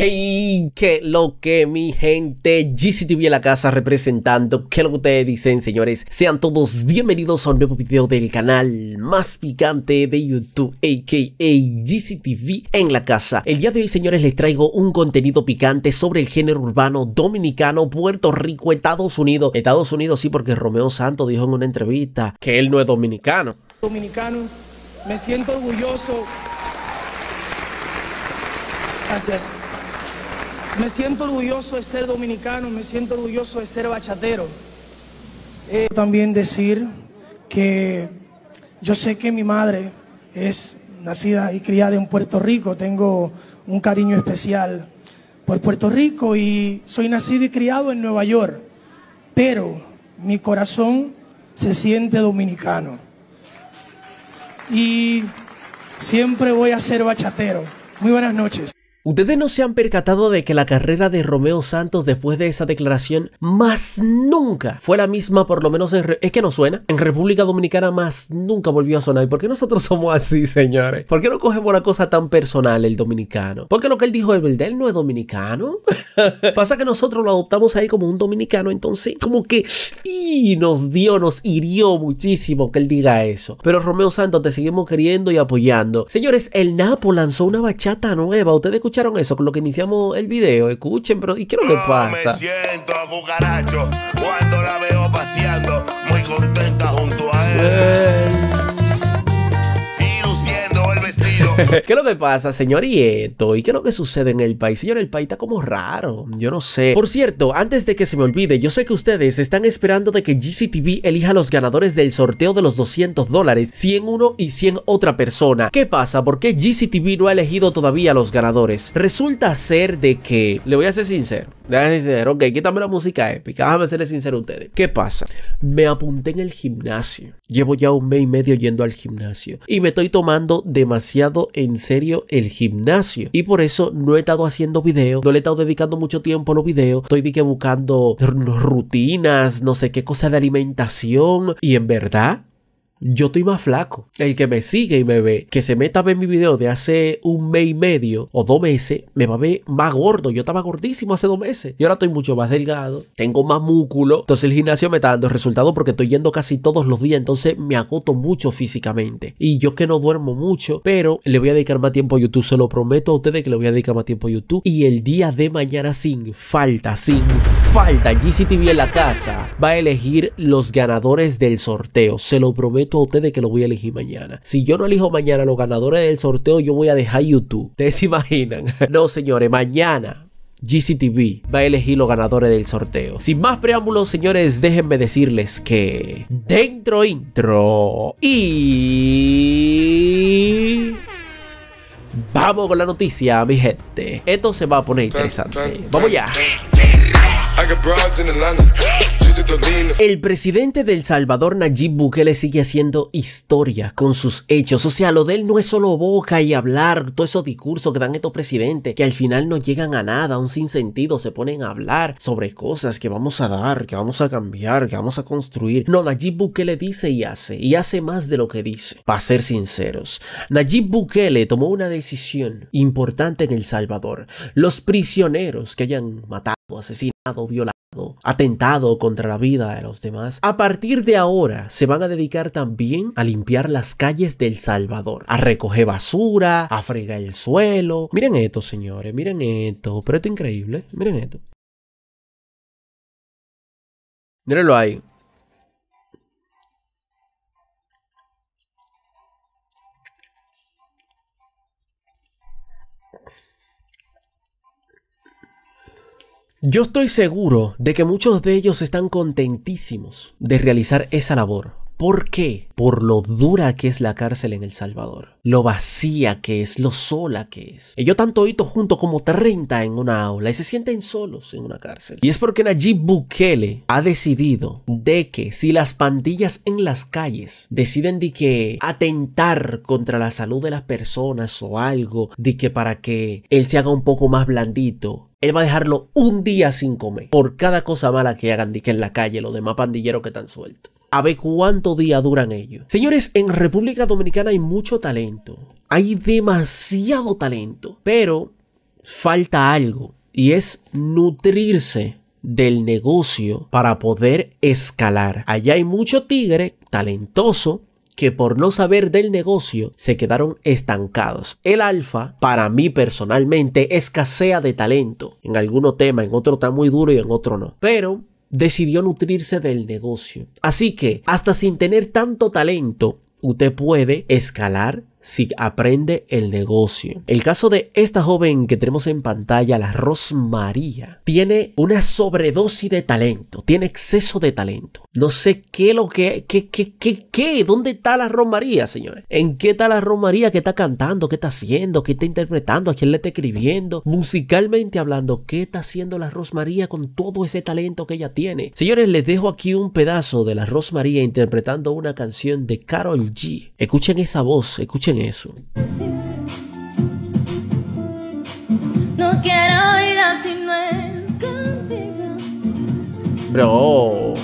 Hey, qué lo que mi gente, GCTV en la casa representando, qué lo que ustedes dicen señores, sean todos bienvenidos a un nuevo video del canal más picante de YouTube, aka GCTV en la casa. El día de hoy señores les traigo un contenido picante sobre el género urbano dominicano, Puerto Rico, Estados Unidos. Estados Unidos sí, porque Romeo Santo dijo en una entrevista que él no es dominicano. Dominicano, me siento orgulloso. Gracias me siento orgulloso de ser dominicano, me siento orgulloso de ser bachatero. Eh, también decir que yo sé que mi madre es nacida y criada en Puerto Rico, tengo un cariño especial por Puerto Rico y soy nacido y criado en Nueva York, pero mi corazón se siente dominicano. Y siempre voy a ser bachatero. Muy buenas noches. Ustedes no se han percatado de que la carrera de Romeo Santos después de esa declaración más nunca fue la misma, por lo menos es que no suena. En República Dominicana más nunca volvió a sonar. ¿Y por qué nosotros somos así, señores? ¿Por qué no cogemos la cosa tan personal el dominicano? Porque lo que él dijo es verdad, él no es dominicano. Pasa que nosotros lo adoptamos ahí como un dominicano, entonces como que y nos dio, nos hirió muchísimo que él diga eso. Pero Romeo Santos te seguimos queriendo y apoyando. Señores, el Napo lanzó una bachata nueva. Ustedes escuchan? escucharon eso con lo que iniciamos el video. Escuchen, pero ¿y qué es lo que pasa? me siento cucaracho cuando la veo paseando, muy contenta junto a él. Hey. ¿Qué es lo que pasa, señor ¿Y qué es lo que sucede en el país? Señor, el país está como raro. Yo no sé. Por cierto, antes de que se me olvide, yo sé que ustedes están esperando de que GCTV elija a los ganadores del sorteo de los 200 dólares, 100 uno y 100 otra persona. ¿Qué pasa? ¿Por qué GCTV no ha elegido todavía a los ganadores? Resulta ser de que, le voy a ser sincero, Déjame sincero. ok, quítame la música épica. Déjame ser sincero a ustedes. ¿Qué pasa? Me apunté en el gimnasio. Llevo ya un mes y medio yendo al gimnasio. Y me estoy tomando demasiado en serio el gimnasio. Y por eso no he estado haciendo videos. No le he estado dedicando mucho tiempo a los videos. Estoy de buscando rutinas, no sé qué cosa de alimentación. Y en verdad, yo estoy más flaco. El que me sigue y me ve, que se meta a ver mi video de hace un mes y medio o dos meses, me va a ver más gordo. Yo estaba gordísimo hace dos meses y ahora estoy mucho más delgado, tengo más músculo. Entonces el gimnasio me está dando resultados porque estoy yendo casi todos los días, entonces me agoto mucho físicamente. Y yo que no duermo mucho, pero le voy a dedicar más tiempo a YouTube, se lo prometo a ustedes que le voy a dedicar más tiempo a YouTube. Y el día de mañana sin falta, sin falta, GCTV en la casa va a elegir los ganadores del sorteo, se lo prometo a ustedes que lo voy a elegir mañana. Si yo no elijo mañana los ganadores del sorteo, yo voy a dejar YouTube. ¿Ustedes se imaginan? No, señores, mañana, GCTV va a elegir los ganadores del sorteo. Sin más preámbulos, señores, déjenme decirles que dentro intro y vamos con la noticia, mi gente. Esto se va a poner interesante. Vamos ya. El presidente del Salvador Nayib Bukele sigue haciendo historia con sus hechos. O sea, lo de él no es solo boca y hablar, todos esos discursos que dan estos presidentes que al final no llegan a nada, un sentido. se ponen a hablar sobre cosas que vamos a dar, que vamos a cambiar, que vamos a construir. No, Nayib Bukele dice y hace, y hace más de lo que dice, para ser sinceros. Nayib Bukele tomó una decisión importante en El Salvador. Los prisioneros que hayan matado, asesinado, violado, atentado contra la vida de los demás. A partir de ahora se van a dedicar también a limpiar las calles del Salvador, a recoger basura, a fregar el suelo. Miren esto, señores, miren esto, pero esto es increíble, miren esto. Mirenlo ahí. Yo estoy seguro de que muchos de ellos están contentísimos de realizar esa labor, ¿Por qué? Por lo dura que es la cárcel en El Salvador, lo vacía que es, lo sola que es. Ellos tanto hito junto como 30 en una aula y se sienten solos en una cárcel. Y es porque Nayib Bukele ha decidido de que si las pandillas en las calles deciden de que atentar contra la salud de las personas o algo, de que para que él se haga un poco más blandito, él va a dejarlo un día sin comer por cada cosa mala que hagan de que en la calle los demás pandilleros que están sueltos a ver cuánto día duran ellos. Señores, en República Dominicana hay mucho talento. Hay demasiado talento. Pero falta algo. Y es nutrirse del negocio para poder escalar. Allá hay mucho tigre talentoso que por no saber del negocio se quedaron estancados. El alfa, para mí personalmente, escasea de talento. En algunos temas, en otro está muy duro y en otro no. Pero decidió nutrirse del negocio. Así que, hasta sin tener tanto talento, usted puede escalar si aprende el negocio. El caso de esta joven que tenemos en pantalla, la Rosmaría, tiene una sobredosis de talento, tiene exceso de talento. No sé qué lo que, qué? ¿Dónde está la Rosmaría, señores? ¿En qué está la Rosmaría que está cantando? ¿Qué está haciendo? ¿Qué está interpretando? ¿A quién le está escribiendo? Musicalmente hablando, ¿qué está haciendo la Rosmaría con todo ese talento que ella tiene? Señores, les dejo aquí un pedazo de la Rosmaría interpretando una canción de Carol G. Escuchen esa voz, escuchen eso. No quiero ir así, no es Bro.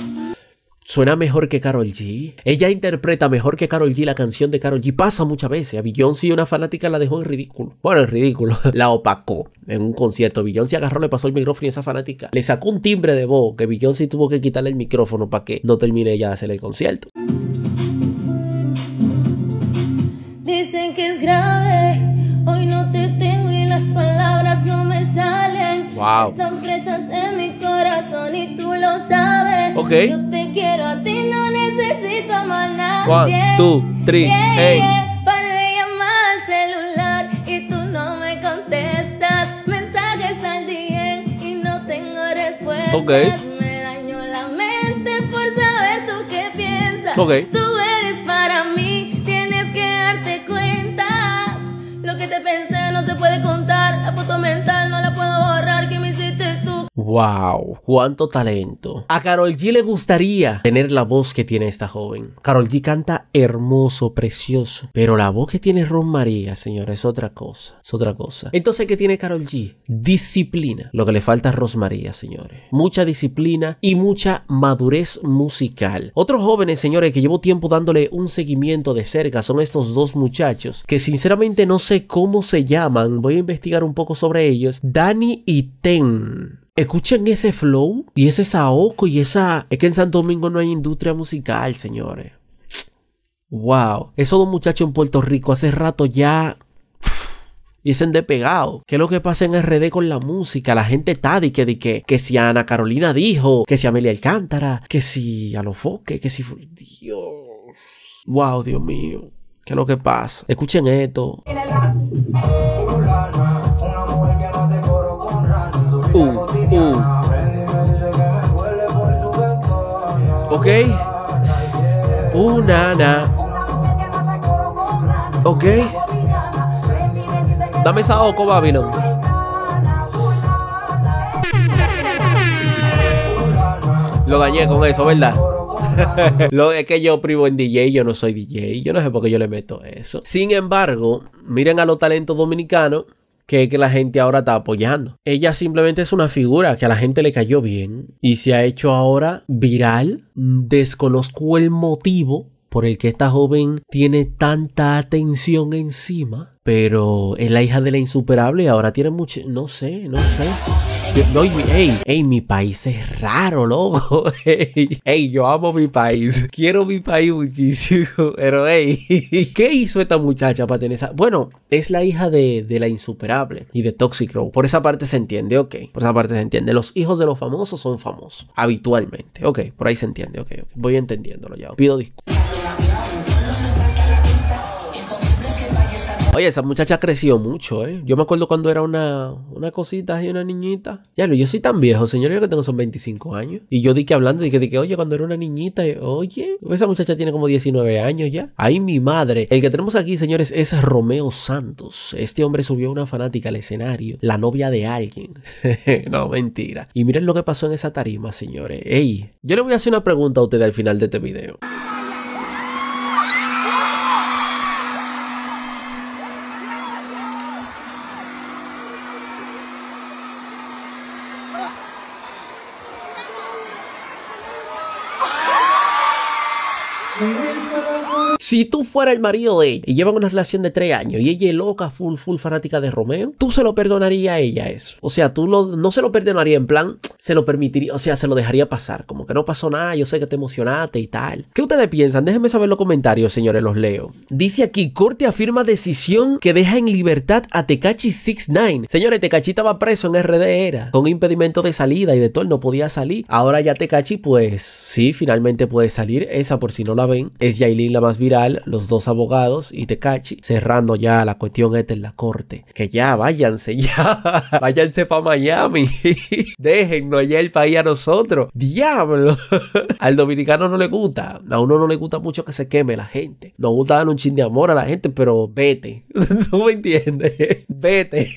Suena mejor que Carol G. Ella interpreta mejor que Carol G la canción de Carol G. Pasa muchas veces. A y una fanática la dejó en ridículo. Bueno, en ridículo. La opacó en un concierto. Beyoncé agarró, le pasó el micrófono y esa fanática le sacó un timbre de voz que Beyoncé tuvo que quitarle el micrófono para que no termine ella de hacer el concierto. Dicen que es grave. Hoy no te tengo y las palabras no me salen. Wow. Están en mi corazón y tú lo sabes. Yo te quiero a ti, no necesito más nadie. Tú, two, Para de llamar celular y tú no me contestas. Mensajes al día y no tengo respuesta. Ok. Me daño la mente por saber tú qué piensas. Ok. ¡Wow! ¡Cuánto talento! A Carol G le gustaría tener la voz que tiene esta joven. Carol G canta hermoso, precioso. Pero la voz que tiene Rosmaría, señores, es otra cosa. Es otra cosa. Entonces, ¿qué tiene Carol G? Disciplina. Lo que le falta a Rosmaría, señores. Mucha disciplina y mucha madurez musical. Otros jóvenes, señores, que llevo tiempo dándole un seguimiento de cerca son estos dos muchachos. Que sinceramente no sé cómo se llaman. Voy a investigar un poco sobre ellos. Dani y Ten. Escuchen ese flow y ese saoco y esa... Es que en Santo Domingo no hay industria musical, señores. Wow. Esos dos muchachos en Puerto Rico hace rato ya y dicen de pegado. ¿Qué es lo que pasa en RD con la música? La gente está de que, de que, que si Ana Carolina dijo, que si Amelia Alcántara, que si Alofoque, que si. Dios. Wow, Dios mío. ¿Qué es lo que pasa? Escuchen esto. Uh, uh. Ok. Una, uh, Ok. Dame esa Oco Babylon. Lo dañé con eso, ¿verdad? Lo es que yo privo en DJ, yo no soy DJ, yo no sé por qué yo le meto eso. Sin embargo, miren a los talentos dominicanos que, que la gente ahora está apoyando. Ella simplemente es una figura que a la gente le cayó bien y se ha hecho ahora viral. Desconozco el motivo por el que esta joven tiene tanta atención encima, pero es la hija de la insuperable y ahora tiene mucho, no sé, no sé. No, ey, mi país es raro, loco. Ey, yo amo mi país. Quiero mi país muchísimo. Pero, ey, ¿qué hizo esta muchacha para tener esa? Bueno, es la hija de, la insuperable y de Toxic Por esa parte se entiende, ok. Por esa parte se entiende. Los hijos de los famosos son famosos, habitualmente. Ok, por ahí se entiende, ok. okay. Voy entendiéndolo ya. Pido disculpas. Oye, esa muchacha creció mucho, ¿eh? Yo me acuerdo cuando era una, una cosita y una niñita. Ya, yo soy tan viejo, señor, yo que tengo son 25 años. Y yo di que hablando, dije, di que, oye, cuando era una niñita, eh, oye, esa muchacha tiene como 19 años ya. Ahí mi madre. El que tenemos aquí, señores, es Romeo Santos. Este hombre subió a una fanática al escenario, la novia de alguien. no, mentira. Y miren lo que pasó en esa tarima, señores. Ey, yo le voy a hacer una pregunta a usted al final de este video. Si tú fueras el marido de ella y llevan una relación de tres años y ella es loca, full, full fanática de Romeo, tú se lo perdonaría a ella eso. O sea, tú no se lo perdonaría en plan, se lo permitiría, o sea, se lo dejaría pasar. Como que no pasó nada, yo sé que te emocionaste y tal. ¿Qué ustedes piensan? Déjenme saber los comentarios, señores, los leo. Dice aquí, corte afirma decisión que deja en libertad a Tecachi 69. Señores, Tecachi estaba preso en RD era, con impedimento de salida y de todo, no podía salir. Ahora ya Tecachi, pues sí, finalmente puede salir. Esa, por si no la ven, es Yailin la más viral los dos abogados y Tecachi, cerrando ya la cuestión esta en la corte. Que ya, váyanse, ya, váyanse para Miami. Déjennos allá el país a nosotros. Diablo. Al dominicano no le gusta. A uno no le gusta mucho que se queme la gente. No gusta Dar un chin de amor a la gente, pero vete. ¿Tú me entiendes? Vete.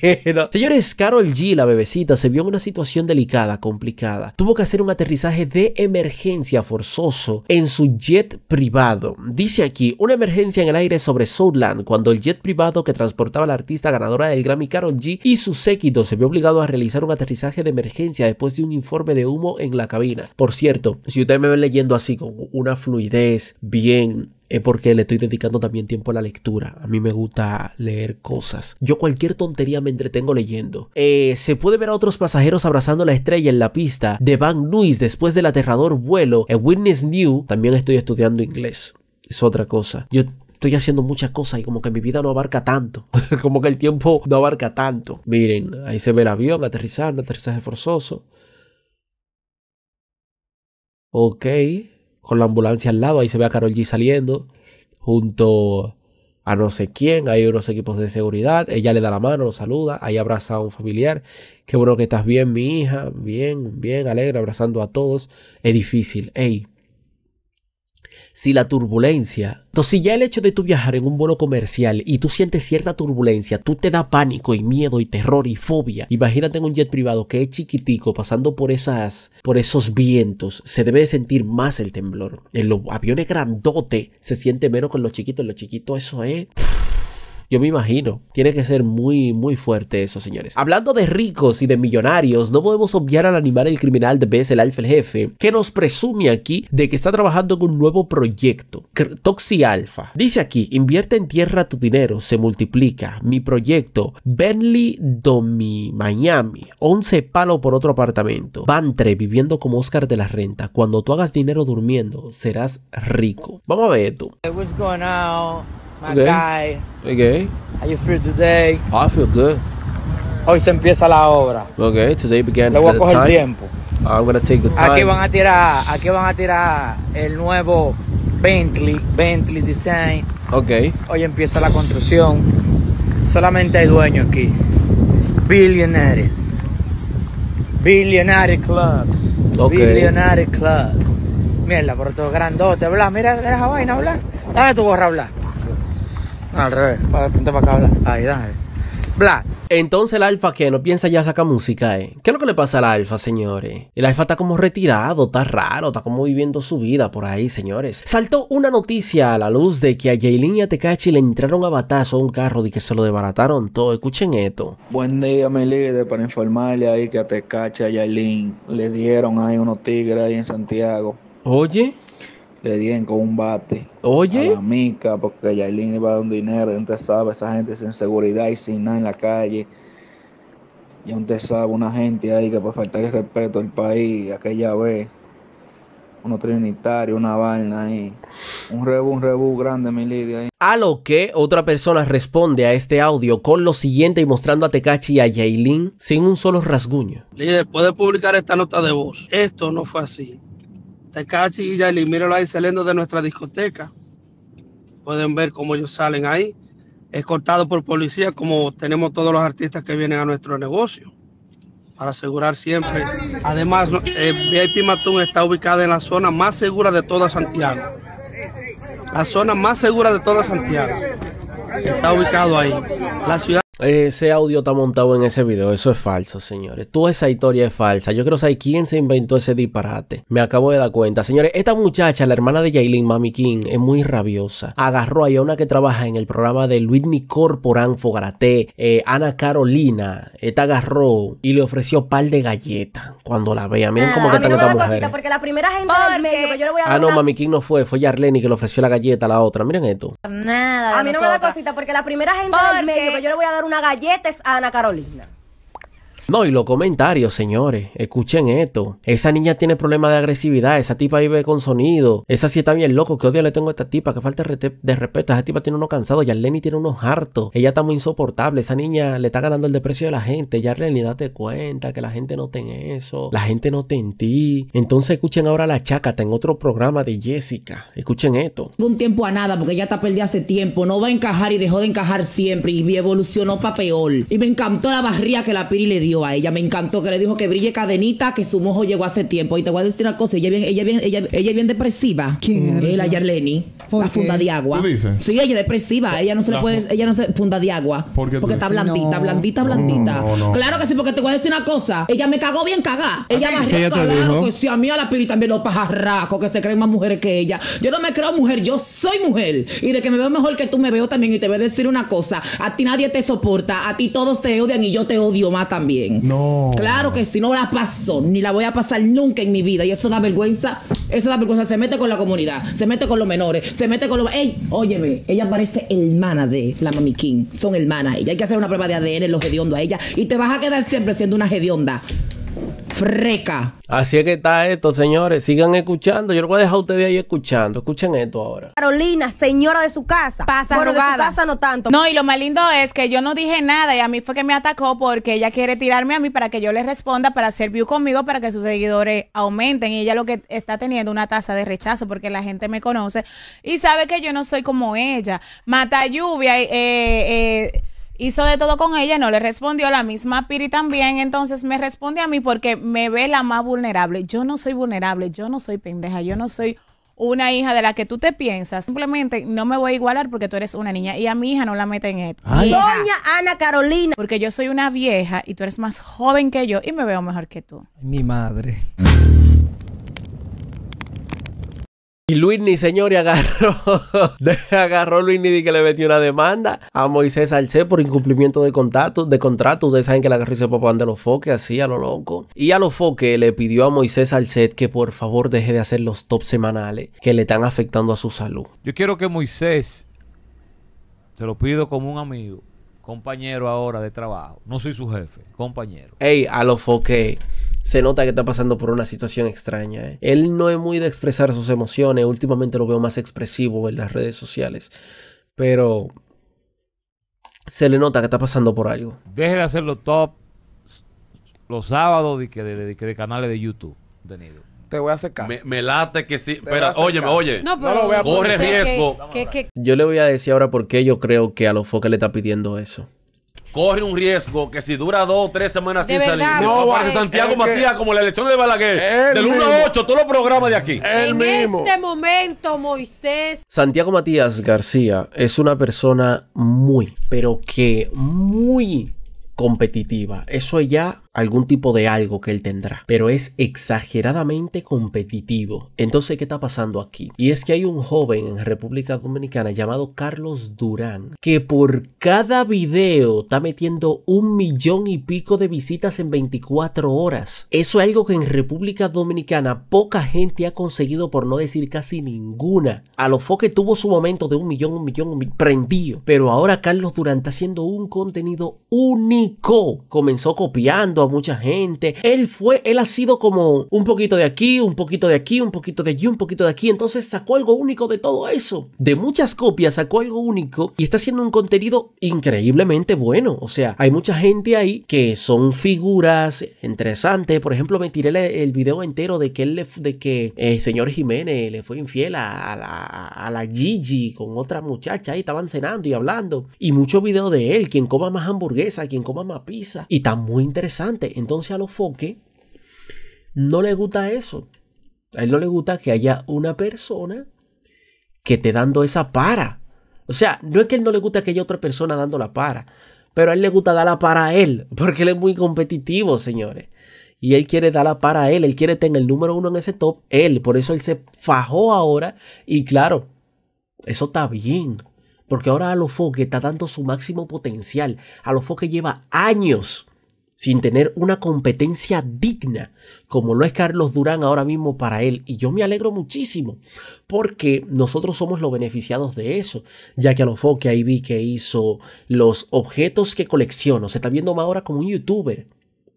Señores, Carol G, la bebecita, se vio en una situación delicada, complicada. Tuvo que hacer un aterrizaje de emergencia forzoso en su jet privado. Dice aquí una emergencia en el aire sobre Southland cuando el jet privado que transportaba a la artista ganadora del Grammy Carol G y su séquito se vio obligado a realizar un aterrizaje de emergencia después de un informe de humo en la cabina. Por cierto, si ustedes me ven leyendo así con una fluidez bien es porque le estoy dedicando también tiempo a la lectura. A mí me gusta leer cosas. Yo cualquier tontería me entretengo leyendo. Eh, se puede ver a otros pasajeros abrazando la estrella en la pista de Van Nuys después del aterrador vuelo. En Witness New también estoy estudiando inglés es otra cosa. Yo estoy haciendo muchas cosas y como que mi vida no abarca tanto. como que el tiempo no abarca tanto. Miren, ahí se ve el avión aterrizando, aterrizaje forzoso. Ok. Con la ambulancia al lado, ahí se ve a Carol G saliendo. Junto a no sé quién. Hay unos equipos de seguridad. Ella le da la mano, lo saluda. Ahí abraza a un familiar. Qué bueno que estás bien, mi hija. Bien, bien, alegre, abrazando a todos. Es difícil. Ey, si la turbulencia. Entonces, si ya el hecho de tú viajar en un vuelo comercial y tú sientes cierta turbulencia, tú te da pánico y miedo y terror y fobia. Imagínate en un jet privado que es chiquitico pasando por esas, por esos vientos, se debe de sentir más el temblor. En los aviones grandote se siente menos con los chiquitos, en los chiquitos eso es. Yo me imagino, tiene que ser muy, muy fuerte eso, señores. Hablando de ricos y de millonarios, no podemos obviar al animal el criminal de BS, el alfa, el jefe, que nos presume aquí de que está trabajando en un nuevo proyecto, Toxi alfa Dice aquí, invierte en tierra tu dinero, se multiplica. Mi proyecto, Bentley Domi, Miami, 11 palos por otro apartamento. Bantre, viviendo como Oscar de la Renta. Cuando tú hagas dinero durmiendo, serás rico. Vamos a ver tú my okay. guy. Okay. How you feel today? I feel good. Hoy se empieza la obra. Okay, today began Le voy a coger time. tiempo. I'm gonna take the time. Aquí van a tirar, aquí van a tirar el nuevo Bentley, Bentley Design. Okay. Hoy empieza la construcción. Solamente hay dueños aquí. Billionaires. Billionaire Club. Okay. Billionaire Club. Mierda, por todo grandote, bla. Mira, mira esa vaina, bla. Dame tu gorra, bla. Al revés, para Ahí, dale. Bla. Entonces el alfa que no piensa ya saca música, ¿eh? ¿Qué es lo que le pasa al alfa, señores? El alfa está como retirado, está raro, está como viviendo su vida por ahí, señores. Saltó una noticia a la luz de que a Yailin y a Tecachi le entraron a batazo a un carro de que se lo desbarataron todo. Escuchen esto. Buen día, mi líder, para informarle ahí que a Tecachi y a Yailin le dieron ahí unos tigres ahí en Santiago. Oye, le dieron con un bate. Oye. A la mica, porque Yailin iba a dar un dinero, y usted sabe, esa gente sin seguridad y sin nada en la calle. Y te sabe, una gente ahí que por faltar el respeto al país, aquella vez, uno trinitario una vaina ahí. Un rebu, un rebu grande, mi Lidia. Ahí. A lo que otra persona responde a este audio con lo siguiente y mostrando a Tekachi y a Yailin sin un solo rasguño. después de publicar esta nota de voz. Esto no fue así. Tecachi y ya mírenlo ahí saliendo de nuestra discoteca. Pueden ver cómo ellos salen ahí, cortado por policía, como tenemos todos los artistas que vienen a nuestro negocio, para asegurar siempre. Además, eh, VIP Matún está ubicada en la zona más segura de toda Santiago. La zona más segura de toda Santiago. Está ubicado ahí. La ciudad ese audio está montado en ese video, eso es falso, señores. Toda esa historia es falsa. Yo quiero saber quién se inventó ese disparate. Me acabo de dar cuenta, señores. Esta muchacha, la hermana de Jailin Mami King, es muy rabiosa. Agarró a una que trabaja en el programa de Luis Corporan Fogarate, eh, Ana Carolina. Esta agarró y le ofreció un par de galletas cuando la vea. Miren ah, cómo que están no mujeres. Porque la primera gente del pues yo le voy a Ah, no, Mami King no fue, fue Yarleni que le ofreció la galleta a la otra. Miren esto. Nada. A mí no me da cosita porque la primera gente del medio, pues yo le voy a dar un una galleta es Ana Carolina. No, y los comentarios, señores, escuchen esto. Esa niña tiene problemas de agresividad, esa tipa vive con sonido, esa sí está bien loco, Que odio le tengo a esta tipa, que falta de respeto, esa tipa tiene uno cansado, Lenny tiene unos hartos, ella está muy insoportable, esa niña le está ganando el desprecio de la gente, Ya realidad date cuenta que la gente no te en eso, la gente no te en ti. Entonces escuchen ahora la chácata en otro programa de Jessica, escuchen esto. Un tiempo a nada, porque ella está perdida hace tiempo, no va a encajar y dejó de encajar siempre y evolucionó para peor. Y me encantó la barría que la Piri le dio a ella. Me encantó que le dijo que brille cadenita, que su mojo llegó hace tiempo. Y te voy a decir una cosa, ella es bien, ella bien, ella, bien depresiva. ¿Quién es? La Yarleni la funda de agua. ¿Tú dices? Sí, ella es depresiva. Ella no se le puede. Ella no se. Funda de agua. ¿Por qué tú porque está blandita, blandita, blandita. Claro que sí, porque te voy a decir una cosa. Ella me cagó bien cagada. Ella me Ella claro que sí. A mí a la piri también lo pajarracos que se creen más mujeres que ella. Yo no me creo mujer, yo soy mujer. Y de que me veo mejor que tú, me veo también. Y te voy a decir una cosa. A ti nadie te soporta. A ti todos te odian y yo te odio más también. No. Claro que sí, no la paso. Ni la voy a pasar nunca en mi vida. Y eso da vergüenza esa es la vergüenza. Se mete con la comunidad, se mete con los menores, se mete con los. ¡Ey! Óyeme, ella parece hermana de la Mami Son hermanas. Y hay que hacer una prueba de ADN, los hediondos a ella. Y te vas a quedar siempre siendo una hedionda freca. Así es que está esto, señores. Sigan escuchando. Yo lo voy a dejar a ustedes ahí escuchando. Escuchen esto ahora. Carolina, señora de su casa. Pasa su casa no tanto. No, y lo más lindo es que yo no dije nada y a mí fue que me atacó porque ella quiere tirarme a mí para que yo le responda, para hacer view conmigo, para que sus seguidores aumenten. Y ella lo que está teniendo una tasa de rechazo porque la gente me conoce y sabe que yo no soy como ella. Mata lluvia. Eh, eh hizo de todo con ella, no le respondió, la misma Piri también, entonces me responde a mí porque me ve la más vulnerable. Yo no soy vulnerable, yo no soy pendeja, yo no soy una hija de la que tú te piensas, simplemente no me voy a igualar porque tú eres una niña y a mi hija no la meten en esto. Doña Ana Carolina. Porque yo soy una vieja y tú eres más joven que yo y me veo mejor que tú. Mi madre. Y ni señor, y agarró, agarró ni y que le metió una demanda a Moisés Alcet por incumplimiento de contratos. De contrato. Ustedes saben que la agarró y se de los foques, así a lo loco. Y a los foques le pidió a Moisés Alcet que por favor deje de hacer los tops semanales que le están afectando a su salud. Yo quiero que Moisés, te lo pido como un amigo, compañero ahora de trabajo. No soy su jefe, compañero. Ey, a los foques se nota que está pasando por una situación extraña. ¿eh? Él no es muy de expresar sus emociones, últimamente lo veo más expresivo en las redes sociales, pero se le nota que está pasando por algo. Deje de hacer los top los sábados de que de, canales de YouTube, Te voy a acercar. Me, late que sí. pero, óyeme, oye. No, lo voy a Corre riesgo. Yo le voy a decir ahora por qué yo creo que a los foques le está pidiendo eso corre un riesgo que si dura dos o tres semanas sin salir, no, Santiago Matías como la elección de Balaguer, del 1 a 8, todos los programas de aquí. El en este momento, Moisés. Santiago Matías García es una persona muy, pero que muy competitiva. Eso ya algún tipo de algo que él tendrá, pero es exageradamente competitivo. Entonces, ¿qué está pasando aquí? Y es que hay un joven en República Dominicana llamado Carlos Durán, que por cada video está metiendo un millón y pico de visitas en 24 horas. Eso es algo que en República Dominicana poca gente ha conseguido, por no decir casi ninguna. A lo que tuvo su momento de un millón, un millón, un millón prendido, pero ahora Carlos Durán está haciendo un contenido único. Comenzó copiando a mucha gente. Él fue, él ha sido como un poquito de aquí, un poquito de aquí, un poquito de allí, un poquito de aquí. Entonces sacó algo único de todo eso. De muchas copias sacó algo único y está haciendo un contenido increíblemente bueno. O sea, hay mucha gente ahí que son figuras interesantes. Por ejemplo, me tiré el, video entero de que él de que el eh, señor Jiménez le fue infiel a, la, a la Gigi con otra muchacha y estaban cenando y hablando. Y mucho videos de él, quien coma más hamburguesa, quien coma más pizza. Y está muy interesante entonces a los foques no le gusta eso. A él no le gusta que haya una persona que te dando esa para. O sea, no es que él no le gusta que haya otra persona dando la para, pero a él le gusta darla para él, porque él es muy competitivo, señores. Y él quiere darla la para él, él quiere tener el número uno en ese top, él. Por eso él se fajó ahora. Y claro, eso está bien, porque ahora a Foque está dando su máximo potencial. a Foque lleva años sin tener una competencia digna como lo es Carlos Durán ahora mismo para él. Y yo me alegro muchísimo porque nosotros somos los beneficiados de eso, ya que a lo ahí vi que hizo los objetos que colecciono, se está viendo más ahora como un youtuber,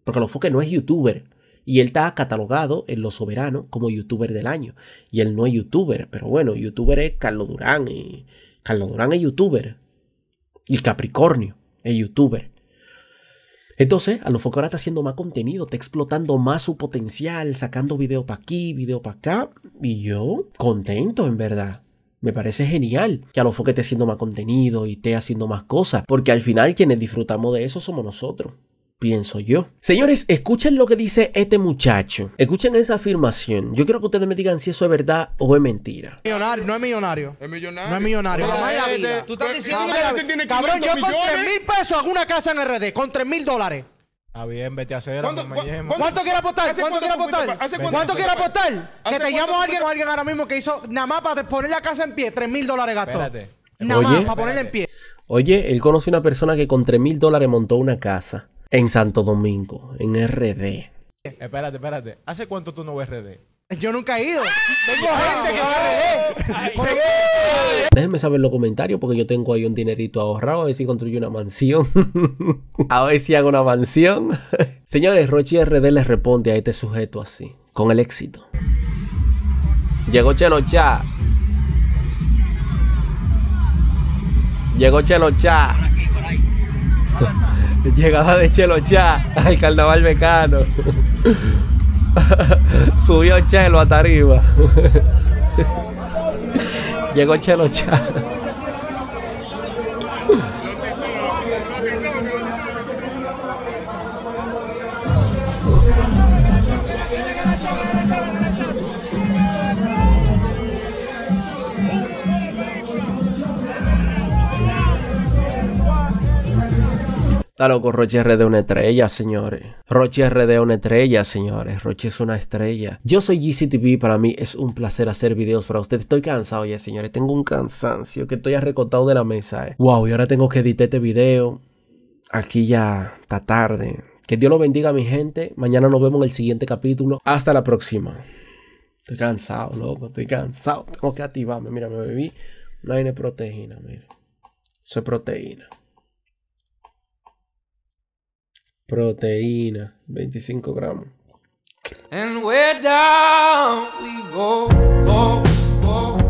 porque a lo no es youtuber. Y él está catalogado en lo soberano como youtuber del año. Y él no es youtuber, pero bueno, youtuber es Carlos Durán. Y Carlos Durán es youtuber. Y Capricornio es youtuber. Entonces, a lo mejor ahora está haciendo más contenido, está explotando más su potencial, sacando video para aquí, video para acá. Y yo, contento en verdad. Me parece genial que a lo foco esté haciendo más contenido y esté haciendo más cosas, porque al final quienes disfrutamos de eso somos nosotros pienso yo. Señores, escuchen lo que dice este muchacho. Escuchen esa afirmación. Yo quiero que ustedes me digan si eso es verdad o es mentira. Millonario, no es millonario. Es millonario. No es millonario. No, Jamás este, vida. Tú estás pues, diciendo que la tiene Cabrón, yo con 3 mil pesos hago una casa en RD. Con 3 mil dólares. Está bien, vete a hacer. ¿Cuánto, cu ¿cuánto, ¿Cuánto quiere apostar? ¿Cuánto, quiere apostar? ¿Cuánto, ¿Cuánto quiere apostar? Que te llamo a alguien, o alguien ahora mismo que hizo nada más para poner la casa en pie. 3 mil dólares gastó. Espérate. Nada más, para ponerla en pie. Oye, él conoce una persona que con 3 mil dólares montó una casa en Santo Domingo, en RD. Espérate, espérate. ¿Hace cuánto tú no a RD? Yo nunca he ido. Tengo gente que va a RD. Déjenme saber en los comentarios porque yo tengo ahí un dinerito ahorrado. A ver si construyo una mansión. a ver si hago una mansión. Señores, Rochi RD les responde a este sujeto así. Con el éxito. Llegó Chelo Cha. Llegó Chelo Cha. Por aquí, Llegada de Chelo Chá al carnaval mecano. Subió Chelo a tarima. Llegó Chelo Chá. loco, Roche RD una estrella, señores. Roche RD una estrella, señores. Roche es una estrella. Yo soy GCTV, para mí es un placer hacer videos para ustedes. Estoy cansado ya, señores. Tengo un cansancio que estoy arrecotado de la mesa. Wow, eh. y ahora tengo que editar este video. Aquí ya está tarde. Que Dios lo bendiga, mi gente. Mañana nos vemos en el siguiente capítulo. Hasta la próxima. Estoy cansado, loco. Estoy cansado. Tengo que activarme. Mira, me bebí ni proteína, mira. soy proteína. proteína, 25 gramos. And we're down, we go, go, go.